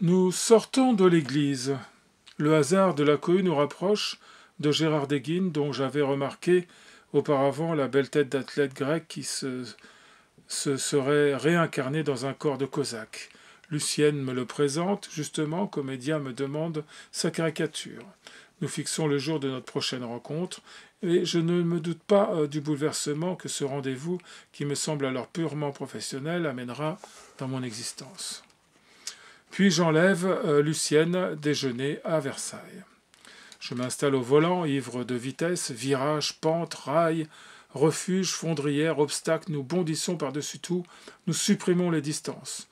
Nous sortons de l'église. Le hasard de la cohue nous rapproche de Gérard Deguin, dont j'avais remarqué auparavant la belle tête d'athlète grec qui se, serait réincarnée dans un corps de cosaque. Lucienne me le présente, justement, Comédia me demande sa caricature. Nous fixons le jour de notre prochaine rencontre, et je ne me doute pas euh, du bouleversement que ce rendez-vous, qui me semble alors purement professionnel, amènera dans mon existence. Puis j'enlève euh, Lucienne déjeuner à Versailles. Je m'installe au volant, ivre de vitesse, virage, pente, rail, refuge, fondrières, obstacle, nous bondissons par-dessus tout, nous supprimons les distances.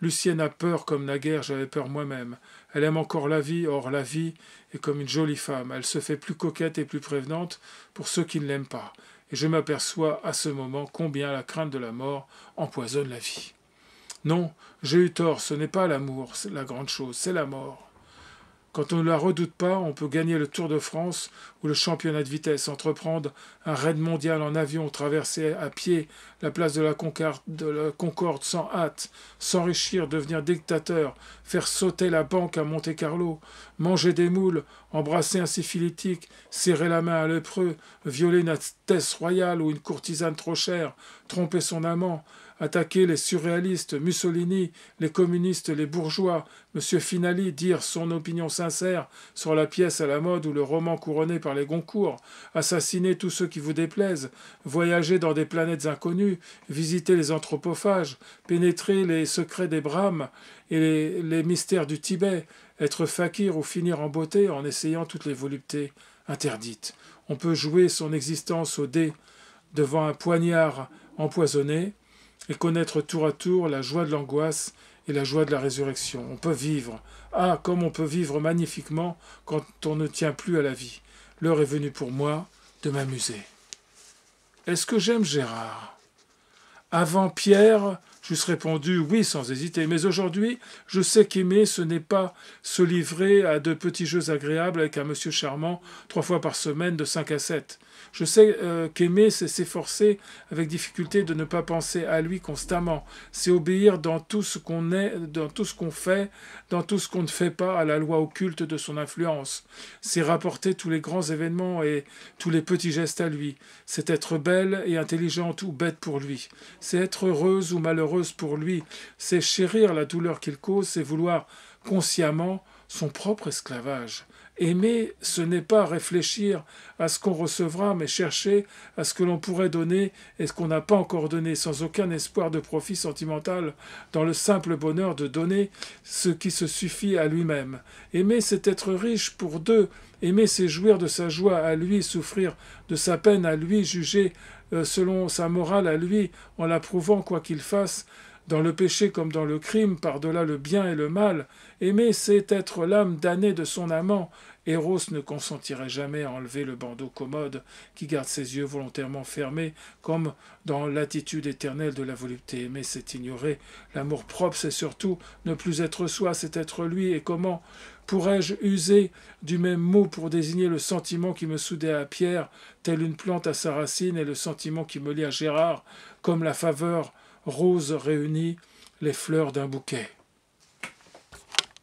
Lucienne a peur comme naguère j'avais peur moi-même. Elle aime encore la vie, or la vie est comme une jolie femme. Elle se fait plus coquette et plus prévenante pour ceux qui ne l'aiment pas. Et je m'aperçois à ce moment combien la crainte de la mort empoisonne la vie. Non, j'ai eu tort, ce n'est pas l'amour, la grande chose, c'est la mort. Quand on ne la redoute pas, on peut gagner le Tour de France ou le championnat de vitesse, entreprendre un raid mondial en avion, traverser à pied la place de la, Concorde sans hâte, s'enrichir, devenir dictateur, faire sauter la banque à Monte-Carlo, manger des moules, embrasser un syphilitique, serrer la main à lépreux, violer une hôtesse royale ou une courtisane trop chère, tromper son amant, attaquer les surréalistes, Mussolini, les communistes, les bourgeois, M. Finali dire son opinion sincère sur la pièce à la mode ou le roman couronné par les Goncourt, assassiner tous ceux qui vous déplaisent, voyager dans des planètes inconnues, visiter les anthropophages, pénétrer les secrets des Brahmes et les mystères du Tibet, être fakir ou finir en beauté en essayant toutes les voluptés interdites. On peut jouer son existence au dé devant un poignard empoisonné, et connaître tour à tour la joie de l'angoisse et la joie de la résurrection. On peut vivre. Ah, comme on peut vivre magnifiquement quand on ne tient plus à la vie. L'heure est venue pour moi de m'amuser. Est-ce que j'aime Gérard Avant Pierre, J'eusse répondu oui sans hésiter, mais aujourd'hui, je sais qu'aimer, ce n'est pas se livrer à de petits jeux agréables avec un monsieur charmant trois fois par semaine de 5 à 7. Je sais euh, qu'aimer, c'est s'efforcer avec difficulté de ne pas penser à lui constamment. C'est obéir dans tout ce qu'on est, dans tout ce qu'on fait, dans tout ce qu'on ne fait pas à la loi occulte de son influence. C'est rapporter tous les grands événements et tous les petits gestes à lui. C'est être belle et intelligente ou bête pour lui. C'est être heureuse ou malheureuse pour lui, c'est chérir la douleur qu'il cause, c'est vouloir consciemment son propre esclavage. Aimer, ce n'est pas réfléchir à ce qu'on recevra, mais chercher à ce que l'on pourrait donner et ce qu'on n'a pas encore donné, sans aucun espoir de profit sentimental, dans le simple bonheur de donner ce qui se suffit à lui-même. Aimer, c'est être riche pour deux. Aimer, c'est jouir de sa joie à lui, souffrir de sa peine à lui, juger euh, selon sa morale à lui, en l'approuvant quoi qu'il fasse, dans le péché comme dans le crime, par-delà le bien et le mal. Aimer, c'est être l'âme damnée de son amant. Eros ne consentirait jamais à enlever le bandeau commode qui garde ses yeux volontairement fermés, comme dans l'attitude éternelle de la volupté. Aimer, c'est ignorer. L'amour propre, c'est surtout ne plus être soi, c'est être lui. Et comment pourrais-je user du même mot pour désigner le sentiment qui me soudait à Pierre, telle une plante à sa racine, et le sentiment qui me lie à Gérard, comme la faveur rose réunit les fleurs d'un bouquet.